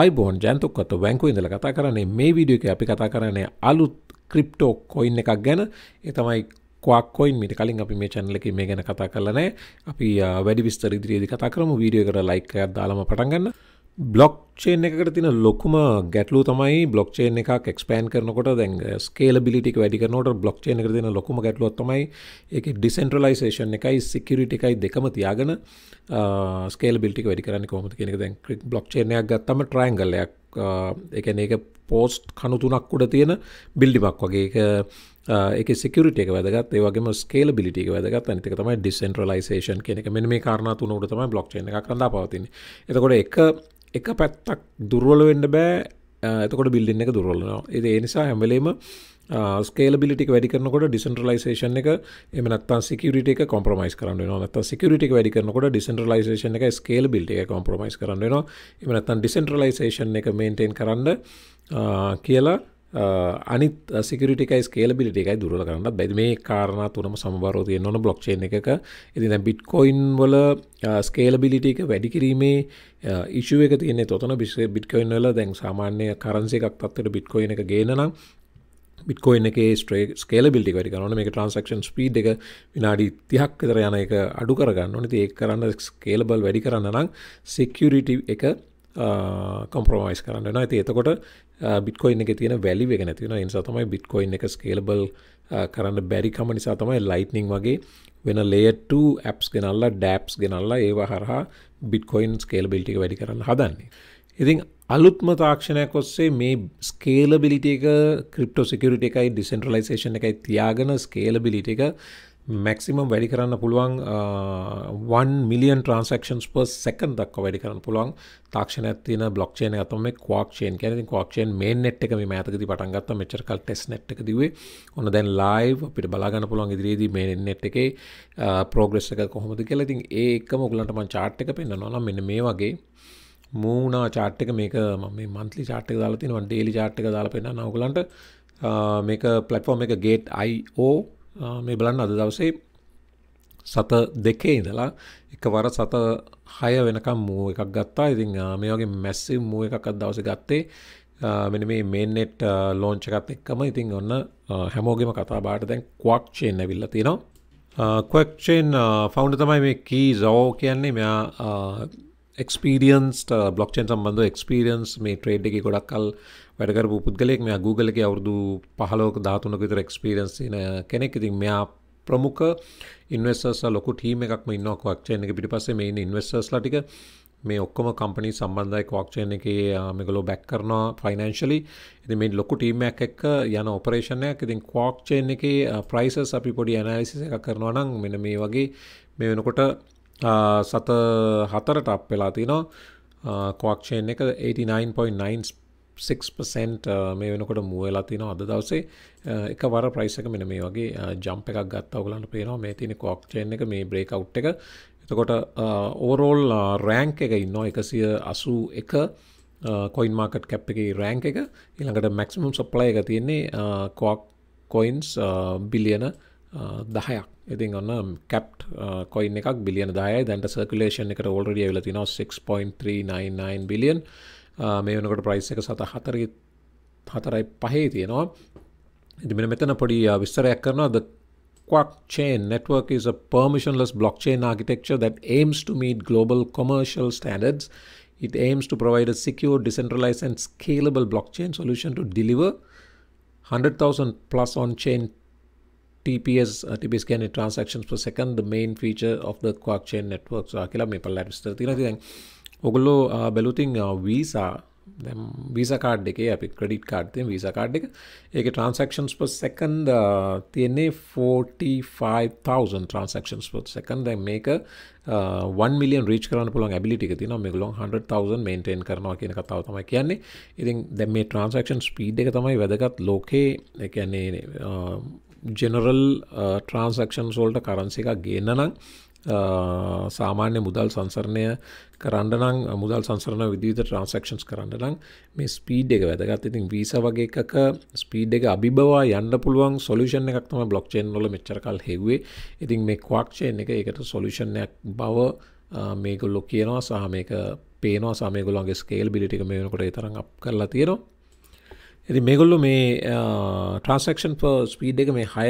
අයිබෝන් ජන්තුක්කත් බැංකු ඉඳල කතා කරන්නේ මේ වීඩියෝ එක අපි කතා කරන්නේ අලුත් ක්‍රිප්ටෝ කොයින් එකක් ගැන එතමයි ක්කොයින් මිට කලින් අපි මේ චැනල එක මේ ගැන කතා කරලනෑ අපි වැඩි විස්තර ඉදිරියේදි කතා කරම වීඩියෝ එකට ලයික්කයක් දාලම පටන්ගන්න බ්ලොක්්චේන් එකට තින ලොකුම ගැටලු තමයි බ්ලොක්්චේන් එකක් එක්ස්පෑන් කරනකොට දැන් ස්කේල බිලි වැඩි කරනට බ්ලොක්්චේන එක තින ලොකුම ගැටලුව තමයි එක ඩිසෙන්ට්‍රලයිසේෂන් එකයි සිකිරිට එකයි දෙකම තියාගෙන ස්කේල බිල්ටි වැඩි කරන්න කොමති කෙනෙක දැන් ක්‍රික් බ්ලොක්්චේනයක් ගත්තම ට්‍රයින්ගලයක් එකන එක පෝස්ට් කනුතුනක් උඩ තියෙන බිල්ඩිමක් වගේ එක සිකට එක වැදගත් ඒවගේම ස්කේල බිලිටික වැදගත් අනිතක තමයි ඩිසෙන්ට්‍රලයිසේෂන් කෙනෙක මෙ මේ කාරණතුන උඩ තමයි බ්ලොක්්ච එක කඳා පවතින එතකොට එක එක පැත්තක් දුර්වල වෙන්න බෑ එතකොට බිල්ඩි එක දුරල්ලනවා ඒ නිසා හැමලේම ස්කේල බිලිටි වැඩි කරනකොට ඩිසන්ට්‍රලයිසේෂන් එක එම නත්තන් සිකට එක කොම්පරමයිස් කරන්න නත සිකට වැඩි කරනකොට ඩිසන්ට්‍රලයිසේෂන් එක ස්කේල බිල්ට එක කොම්පරමයිස් කරන්න නවා එම නත්තන් ඩිසන්ට්‍රලයිසේෂන් එක මේන්ටෙන් කරන්න කියලා අනිත් සිකටයි ස්කේලබිට එකයි දුරල කරන්න බැද මේ කාරණ තුනම සමබරෝතිය නොන බ්ලොක්්ෂේ එකක එතින බිට්කොයින් වල ස්කේලබිලිට එක වැඩිකිරීමේ ඉශුව එක තියන්නේ තොතන බිශ බිට්කොයින් වල දැන් සාමාන්‍ය කරන්සේ එකක් පත්තට බිට්කොයින එක ගේනනම් බිට්කොයින් එක ස්ට්‍රේ ස්කේල බිල්ටි වැඩි කරන මේ ට්‍රන්සක්ෂන් ස්පීඩ් එක විනාඩි තිහක් විතර යන එක අඩු කරගන්න නති ඒ කරන්න ස්කේලබල් වැඩි කරන්න නම් සෙක්කරිට එක කොම්ප්‍රමයිස් කරන්න න ඇති එතකොට බිට්කොයින් එක තියෙන වැලි එක නැතිවෙන නිසා තමයි බිට්කොයින් එක ස්කේලබල් කරන්න බැරිකම නිසා තමයි ලයිට්නිං වගේ වෙන ලේට්ට ඇප්ස් ගෙනල්ලා ඩැප්ස් ගෙනල්ලා ඒවා හරහා බිට්කොයින් ස්කේලබිල්ටික වැඩි කරන්න හදන්නේ. ඉතින් අලුත්ම තාක්ෂණයක් ඔස්සේ මේ ස්කේලබිලිට එක ක්‍රිප්ටෝ සිකරිට එකයි ඩිසෙන්ට්‍රලයිසේෂන් එකයි තියාගෙන ස්කේලබිලිට එක මැක්සිමම් වැඩි කරන්න පුළුවන් 1 මිලියන් ට්‍රන්සක්ෂන්ස් පර් සැකන් දක්ව වැඩි කරන්න පුළුවන් තාක්ෂණයක් තියෙන බ්ලොක්්චේන අතම ක්වාක්ෂයෙන් කියන ඉතින් ක්වාක්ෂයෙන් මේන් නෙට් එක මේ මෑතකදී පටන් ගත්තා මෙච්චර කල් ටෙස්ට් නෙට් එක දිව්වේ ඔන්න දැන් ලයිව් අපිට බලා ගන්න පුළුවන් ඉදිරියේදී මේ නෙට් එකේ ප්‍රෝග්‍රස් එක කොහොමද කියලා ඉතින් ඒ එකම ඔයගලන්ට මම chart එක පෙන්නනවා නම් මෙන්න මේ වගේ මූනා chart එක මේක මම මේ monthly chart එක දාලා තිනවා daily chart එක දාලා පෙන්නනවා ඔයගලන්ට මේක platform එක gate io මේ බලන්න අද දවසේ සත දෙකේ ඉඳලා එක වර සත හය වෙනකම් මූ එකක් ගත්තා ඉතින් මේ වගේ මැස්සි මූ එකක් දවස ගත්තේ මෙන මේ මේන්නෙට් ලෝංච එකත් එක්කම ඉතින් ඔන්න හැමෝගෙම කතා බාට දැන් ක්වක්්චයෙන් ඇවිල්ල තියෙනවා ක්වක්්චෙන් ෆවන්ඩ තමයි මේ කී සෝ කියන්නේ මෙයා එක්ස්පීරියන්ස්ට බ්ලොක්්චන් සම්බඳධ එක්ස්පිරියන්ස් මේ ට්‍රේඩ් එක ගොඩක් කල් වැඩකරපු පුද්ගලෙක් මෙයා ගූගල එක අවුරදු පහලෝක ධාතුනක විතර එක්ස්පිරියන්ස් කෙනෙක් ඉතින් මෙයා ප්‍රමුඛ ඉන්වස්ස ලොක ටීම එකක් ඉන්නක් වක්ෂයන එක පිටි පස්සේ මේ ඉන්වස්ටර්ස් ලටික මේ ඔක්කොම කම්පනි සම්බන්ධයි කෝක්ෂයන එක මෙගලෝ බැක් කරනවා ෆයිනන්ශලි ඉති මේ ලොකු ටීමයක් එක්ක යන ඔපරේෂණයක් ඉතින් කෝක්ෂයන එක ප්‍රයිසස් අපි පොඩි ඇනලිසි එක කරනවා නම් මෙන මේ වගේ මේ වෙනකොට සත හතරට අප් වෙලා තිනවා කොක්ෂයෙන් එක 89.96% මේ වෙනකොට මුවලා තින අද දවසේ එක වර ප්‍රයිසක මෙන මේ වගේ ජම්ප එකක් ගත්තවගලන්න පේනවා මේ තින කොක්ෂයෙන් එක මේ බ්‍රේකව් එක එතකොට ඕරෝල් රෑන්ක් එක ඉන්න එකසිය අසු එක කොයින් මාකට් කැප් එක රෑන්ක් එක ඉළඟට මැක්සිමුම් සප්ලය එක තියෙන්නේ කොක් කොයින්ස් බිලියන දහයක් ඉතින් ඔන්න කැප් කොයින් uh, එකක් බිලියන දායයි දැන්ට සර්කලේෂන් එකට ඕල්ඩිය වෙල තින 6.399 බිලියන් මේ වනකට ප්‍රයිස් එක සත හතර හතරයි පහේ තියෙනවා ඉතිමෙන මෙතන පොඩි uh, විස්තරයක් කරනවා ද Chain network is a permissionless blockchain architecture that aims to meet global commercial standards. It aims to provide a secure, decentralized, and scalable blockchain solution to deliver 100,000 plus on chain TPS, uh, TP කියන්නේ transactions per second, the main feature of the Quark chain network කියලා මේ පල්ලට විස්තර තියෙනවා. ඉතින් ඔගොල්ලෝ uh, බැලුතින් uh, Visa දැන් Visa card එකේ අපි credit card තියෙන Visa card එක ඒකේ transactions per second uh, තියෙන්නේ 45000 transactions per second දැන් මේක 1 million reach කරන්න පුළුවන් ability එක තියෙනවා මේගොල්ලෝ 100000 maintain කරනවා කියන කතාව තමයි කියන්නේ. ඉතින් දැන් මේ transaction speed එක තමයි වැදගත් ලෝකේ ඒ කියන්නේ ජෙනරල් ට්‍රන්සක්ෂන් සෝල්ට කරන්සි එකක් ගන්නනම් uh, සාමාන්‍ය මුදල් සංසරණය කරන්නනම් uh, මුදල් සංසරණ විදිවිත ට්‍රන්සක්ෂන්ස් කරන්නනම් මේ ස්පීඩ් එක වැදගත් ඉතින් වීස වගේ එකක ස්පීඩ් එක අභිබවා යන්න පුළුවන් සොලුෂන් එකක් තම බ්ලොක්්චේන් නොල මෙච්චරකල් හෙවේ ඉතින් මේ ක්වාක්ෂයෙන් එක එකට සොලුෂණයක් බව uh, මේගොල්ලො කියනවා සහ මේක පේනවා සමයගොලන්ගේ ස්කේල් බිලිටික මේනකොට තරම් අප කරලා තියෙනවා එති මේගොල්ලු මේ ට්‍රන්සක්ෂන් ස්පීඩ් එක මේ හය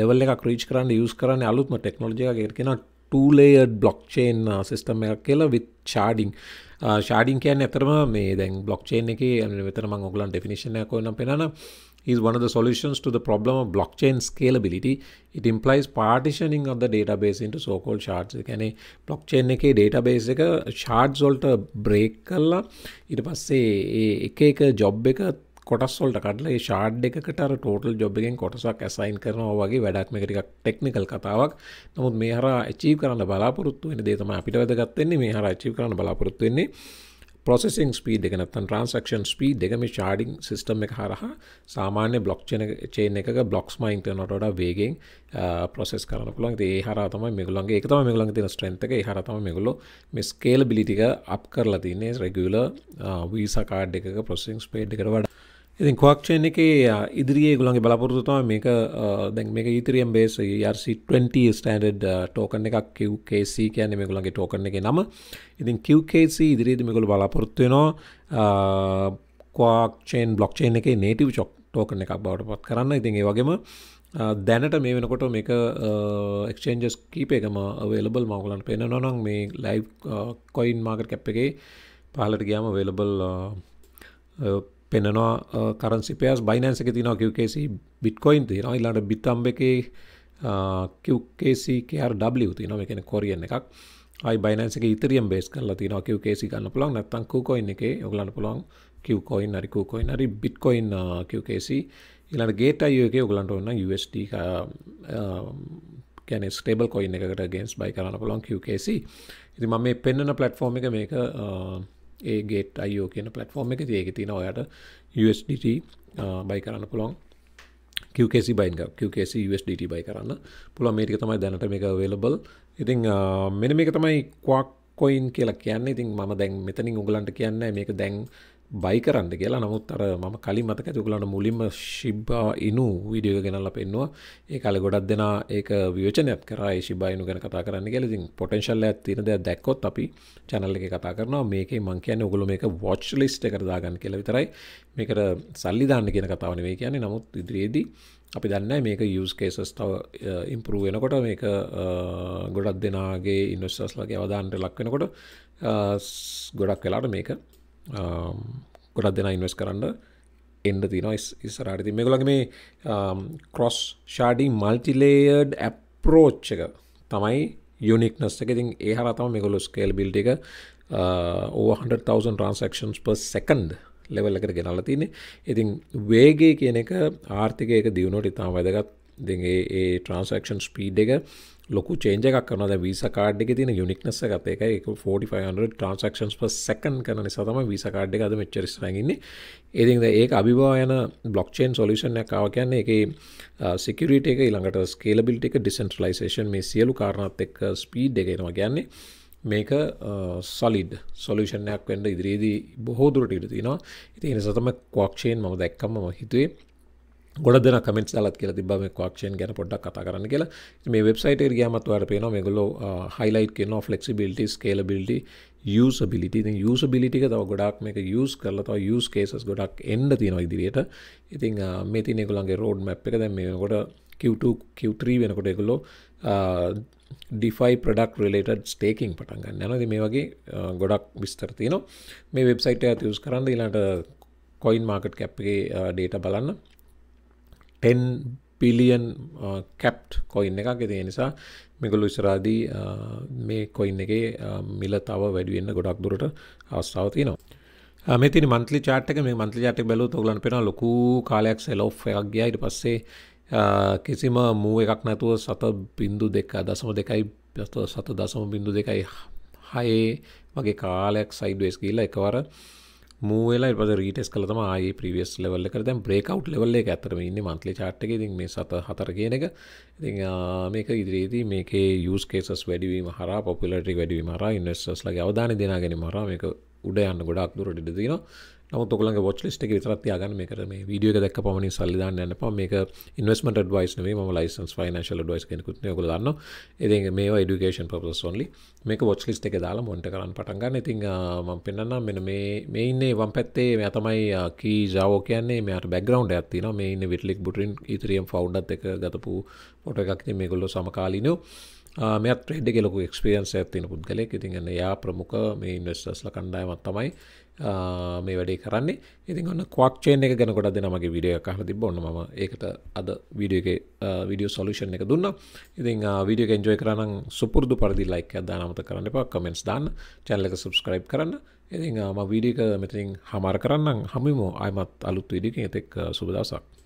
ලෙවල් එක ක්‍රීච් කරන්න යස් කරන්න අලුත්ම ටෙක්නෝජයගේ කෙන ටූලේ බ්ලොක්්චේන් සිිස්ටම් එකක් කියලා විත් ශාඩිං ශාඩින් කියන්න ඇතරම මේ දැන් බ්ලොක්්චේන් එක වෙතරම ඔගලන් ඩෙෆිනිශනය කොන්න පෙනන is one of the solutions to the problem of blockchain scalability. It implies partitioning of the database into so-called shards. එකැනේ බ්ලොක්්චේන් එකේ ඩේටබේස් එක ශාඩ්සොල්ට බ්‍රේක් කල්ලා ඉට පස්සේ එක එක ජොබ් එක කොටස්ොල්ට කඩල ඒ ෂාඩ් එකකට ටෝටල් ජොබ්ගෙන් කොටසක් ඇසයින් කරනවා වගේ වැඩක් මේකටික් ටෙක්නිකල් කතාවක් නමුත් මේ හර චී කරන්න බලාපොරත්තු වෙන දේතම අපිට වැදගත්වෙන්නේ මේ හර චී කරන්න බලාපොරොත්තුවෙන්නේ පොසිසින් ස්පීඩ් එක නැත්තන් ට්‍රන්සක්ෂන් ස්පීඩ් එකම ශාඩිං සිිස්ටම් එක හරහා සාමාන්‍ය බ්ලොක්්චන චේන එක බ්ලොක්ස් මයින්ටනොට වේගෙන් පොසෙස් කරන පුළන් ඒ හරතම මෙගලන්ගේ එකතම මෙගලන් තින ස්ට්‍රන්තක හරතම මෙගොලො මෙස්කේල බිලිටික අප් කරලා තින්නේ රෙගුල වීසකාඩ් එක පොසිං ස්පේඩ් එකට වඩ ඉතින් කොක්ෂන් එකේ ඉදිරියේ ගුලන්ගේ බලපොරතුතම මේක දැන් මේක ඉතිරියම් බේස RC20 ස්ටන්ඩඩ් ටෝකන එකක් QKC කියන මේ ගුලන්ගේ ටෝකන එක නම ඉතින් QKC ඉදිරිද මෙගොල බලාපොරත්තුවෙනවා කොක්ෂන් බ්ලොක්්චේන් එක නේටව චොක් ටෝකන එකක් බවට පත් කරන්න ඉතින් ඒ වගේම දැනට මේ වෙනකොට මේක එක්ෂේන්ජස් කීපේකම වෙලබල් මවගලන් පෙන නොනම් මේ ලයි් කොයින් මාගර් කැප් එකේ පාලට ගයාම වෙලබල් පෙනනවා කරන්සිපයස් බයිනන්ස එක තිනවා කිවකේසි බිට්කොයින් තියෙනවා ඉල්ලාට බිත්තම්බ එකේ කිව්කේසි KRW තිනම එකෙන කොරියෙන් එකක් අයි බයිනන්ස එක ඉතරියම් බේස් කරලා තිනවා කිව්කේසි ගන්න පුළුවන් නැත්තම් කූකොයින් එකේ ඔයගලන්ට පුළුවන් කිව්කොයින් හරි කූකොයින් හරි බිට්කොයින් කිව්කේසි ඊළඟ ගේට් IO එකේ ඔයගලන්ට ඕන නම් USD කියන්නේ ස්ටේබල් කොයින් එකකට ගේම්ස් බයි කරන්න පුළුවන් QKC ඉතින් මම මේ පෙන්වන ප්ලැට්ෆෝම් එක මේක ඒ ගේට අයෝ කියන පලටෆෝර්ම් එක ඒක තින ඔයාට USDT බයි කරන්න පුළොන් QKසි බයින්ග QKසි USDT බයි කරන්න පුළ මේටික තමයි දැනට මේක වේලබල් ඉතිං මෙන මේක තමයි කවාක් කොයින් කියලා කියන්නේ ඉතින් ම දැන් මෙතනින් උගලන්ට කියන්න මේක දැන් බයි කරන්න කියලා නමුත් අර ම කලින් මතක තුකලට මුලින්ම ශිබ්බා ඉනු විඩියෝ ගෙනල්ල පෙන්වා ඒ කල ගොඩක් දෙෙන ඒක වියෝචනයක් කරා ශිබයිනු ගැන කතා කරන්න කෙලති පොටන්ශල්ල ඇතින දෙ දැක්කොත් අපි චැනල්ල එක කතා කරනවා මේක මං කියන්න උගුල මේක වොච් ලිස්ට කරදාගන්න කියල විතරයි මේකට සල්ලිධාන්න කියෙන කතාවන මේ කියන්නේ නමුත් ඉදිරියේදී අපි දන්න මේක යස් කේසස් තව ඉම්පරූ වෙනකොට මේක ගොඩක් දෙනාගේ ඉන්වස්ටස්ලගේ අවධාන්ට ලක් වෙනකොට ගොඩක් වෙලාට මේක ගොඩක් දෙෙන ඉන්වස් කරන්න එන්ඩ තින ඉස්සරාරිති මේකොලක මේ කොස් ෂාඩි මල්ටිලේඩ් ඇප්රෝච්ච එක තමයි යුනික්නස් එක ඉතින් ඒ හරතම මෙකොලු ස්කේල් බිල්ට එක ඕ100,000 ට්‍රන්සක්ෂන්ස් පර් සැකන්ඩ් ලෙවල් එකට ගෙනල තින්නේ ඉතින් වේගේ කියන එක ආර්ථිකයක දියුණුවට ඉතාම වැදගත් දෙ ඒ ට්‍රන්සක්ෂන් ස්පීඩ් එක ලොකු චේන්ජ එකක් කන විස කාඩ් එක තින යුනික්නස ගත එක එක 4500 ට්‍රන්සක්ෂන්ස් ප සැකන් කන නිසාතම විස කාඩ් එකද මෙච්චරිස් රැගන්නේ ඒතිද ඒ අභිවායන බ්ලොක්්චේන් සොලිෂන්ය කාව කියන්නේ එක සිකරට එක ඉළඟට ස්කේලබිල්ට එක ඩිසන්ටලයිසේෂන් මේ සියලු කාරණත් එක් ස්පීඩ් එකෙනවා කියන්නේ මේක සොලිඩ් සොලිෂණයක් වඩ ඉදිරියේදී බොහෝදුරට ඉරතිනවා ඉති එනිසතම කොක්ෂයෙන් මම දැක්කම මහිතුවේ ගොඩ දෙන කමෙන්ට් ලත් කියල තිබම ක්ෂන් ගැන පොඩක් කතා කරන්න කියලා මේ වෙබ්සයිට ගයාමත්වට පේන ගොල හයිලයිට කියන ෆලෙක්සිබිලිටි කේලබිලි යුසබිලිටි යුසබිලිටික තව ගොඩක් මේක යුස් කරලතව යුස් කේසස් ගොඩක් එන්න තියෙන ඉදිරියට ඉතින් මෙතින ගොළන්ගේ රෝඩ් මැප් එක දැ මේ ගොඩ කිව්ට කිව්ත්‍රී වෙනකොට එකගොලෝ ඩිෆයි ප්‍රඩක් රලට ස්ටේකින් පටන්ගන්න යනද මේ වගේ ගොඩක් විස්තරතියනවා මේ වෙබ්සයිට ඇතියස් කරන්න ඉලාට කොයින් මාර්කට් කැප්ගේ ඩේට බලන්න ටෙන් පිලියන් කැප්ට් කොයින්න එකක් ඇතිය නිසා මිකුළු ඉස්රාදී uh, මේ කොයින්න එක uh, මිල තව වැඩුවෙන්න්න ගොඩක් දුරට අවස්ථාව තියනවා මෙති uh, මන්තලි චාටක මේ මන්තලි චාටි බැලු තුගලන් පෙන ලොකු කාලයක් සෙලෝ් එකක් ගියයිට පස්සේ කිසිම මූ එකක් නැතුව සත බින්දු දෙක දසම දෙකයි සත දසම බින්දු දෙකයි හයේ මගේ කාලයක් සයිඩ්ුවස් කියලා එකවර මූවෙලා පද රීටස් කළතම ආයේ ප්‍රවියස් ලවල්ල කර දැම් බ්‍රේකව් ලවල්ල එක ඇතරම ඉන්න මන්තලි චාට්ක ති මේ සත හතර කියන එක ඉති මේක ඉදිරියේදී මේක යස් කේසස් වැඩිවීම හර පොපිලටි වැඩිවීම හර ඉන්නස්සස්ලගේ අවධාන දෙනාගෙන මරා මේක උඩ යන්න ගොඩක් දුරට දෙදන නමුත්තුකළන් ොච් ලිට එක විතරත්තියාගන්න මේ කරම විඩියෝ දක් පමණ සල්ලිදාන්න න්න පම මේක ඉන්වස්මට ඩවයිස් නේ ම ලයිසන්ස් ෆනශල ඩයිස් කෙනෙකුත් ගොලන්න එති මේ ඩිකේන් පපස් ොන්ලි මේක ොච් ලිට එක දාලා මොට කරන්න පටන්ගන්න ඉතින් ම පෙන්න්න මෙන මේ ඉන්නේ වම් පැත්තේ මෙ තමයි කී ජාව කියන්නේ මෙට බැග්‍රවන්් ඇත්තින මේ ඉන්න විටලික් බුටින් ඉතරියම් ෆවන්්ඩත් එක ගතපු පොට එකක්ති මේගොල්ලො සමකාලිනෝ මෙත් ට්‍රේඩ් එක ලොකු එක්ස්පිරියන්ස් ඇතින පුද්ගලෙක් ඉතින් එන්න යා ප්‍රමුඛ මේ ඉන්වස්ටර්ස්ල කණ්ඩායමක් තමයි මේ වැඩේ කරන්නේ ඉතින් ඔන්න කොක්්චේන් එක ගැන ගොඩ දෙනමගේ විඩිය කහල තිබ ඔන්න ම ඒකට අද විඩිය එක විඩියෝ සොලුෂන් එක දුන්න ඉතින් විඩියක එන්ජෝය කරන සුපුරදු පරදි ලයික් අදානමත කරන්න එපා කමෙන්ස් දාන්න චැල්ල එක සුබස්ක්‍රයිබ් කරන්න ඉතින් ම විඩියක මෙතින් හමර කරන්න හමිමෝ අයමත් අලුත් විඩික එතෙක් සුබදසක්